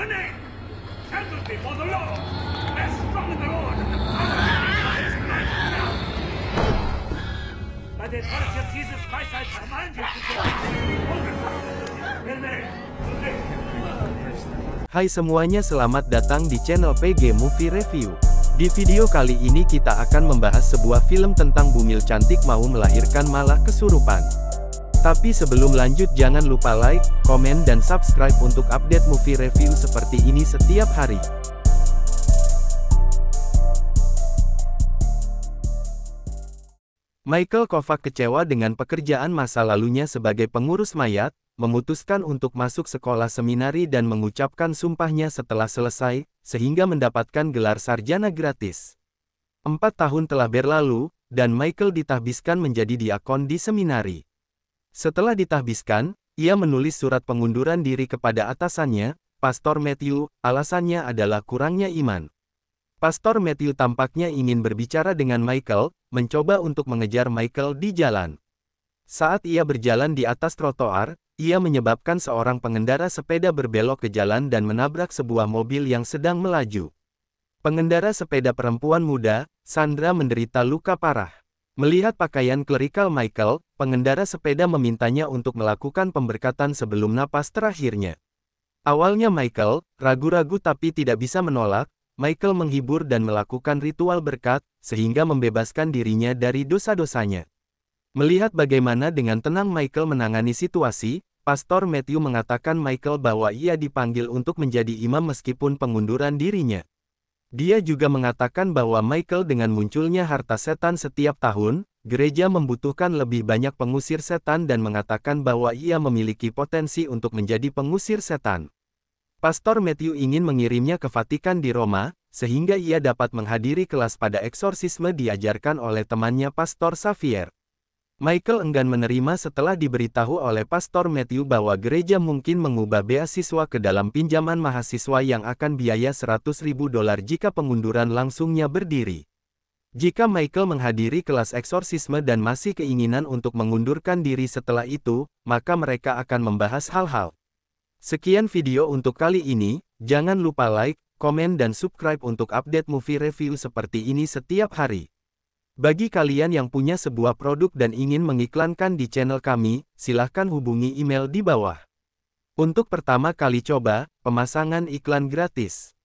Hai semuanya selamat datang di channel PG Movie Review. Di video kali ini kita akan membahas sebuah film tentang bumil cantik mau melahirkan malah kesurupan. Tapi sebelum lanjut jangan lupa like, komen dan subscribe untuk update movie review seperti ini setiap hari. Michael Kovac kecewa dengan pekerjaan masa lalunya sebagai pengurus mayat, memutuskan untuk masuk sekolah seminari dan mengucapkan sumpahnya setelah selesai, sehingga mendapatkan gelar sarjana gratis. Empat tahun telah berlalu, dan Michael ditahbiskan menjadi diakon di seminari. Setelah ditahbiskan, ia menulis surat pengunduran diri kepada atasannya, Pastor Matthew, alasannya adalah kurangnya iman. Pastor Matthew tampaknya ingin berbicara dengan Michael, mencoba untuk mengejar Michael di jalan. Saat ia berjalan di atas trotoar, ia menyebabkan seorang pengendara sepeda berbelok ke jalan dan menabrak sebuah mobil yang sedang melaju. Pengendara sepeda perempuan muda, Sandra menderita luka parah. Melihat pakaian klerikal Michael, pengendara sepeda memintanya untuk melakukan pemberkatan sebelum napas terakhirnya. Awalnya Michael, ragu-ragu tapi tidak bisa menolak, Michael menghibur dan melakukan ritual berkat, sehingga membebaskan dirinya dari dosa-dosanya. Melihat bagaimana dengan tenang Michael menangani situasi, Pastor Matthew mengatakan Michael bahwa ia dipanggil untuk menjadi imam meskipun pengunduran dirinya. Dia juga mengatakan bahwa Michael dengan munculnya harta setan setiap tahun, gereja membutuhkan lebih banyak pengusir setan dan mengatakan bahwa ia memiliki potensi untuk menjadi pengusir setan. Pastor Matthew ingin mengirimnya ke Vatikan di Roma, sehingga ia dapat menghadiri kelas pada eksorsisme diajarkan oleh temannya Pastor Xavier. Michael enggan menerima setelah diberitahu oleh Pastor Matthew bahwa gereja mungkin mengubah beasiswa ke dalam pinjaman mahasiswa yang akan biaya 100 ribu dolar jika pengunduran langsungnya berdiri. Jika Michael menghadiri kelas eksorsisme dan masih keinginan untuk mengundurkan diri setelah itu, maka mereka akan membahas hal-hal. Sekian video untuk kali ini, jangan lupa like, komen dan subscribe untuk update movie review seperti ini setiap hari. Bagi kalian yang punya sebuah produk dan ingin mengiklankan di channel kami, silahkan hubungi email di bawah. Untuk pertama kali coba, pemasangan iklan gratis.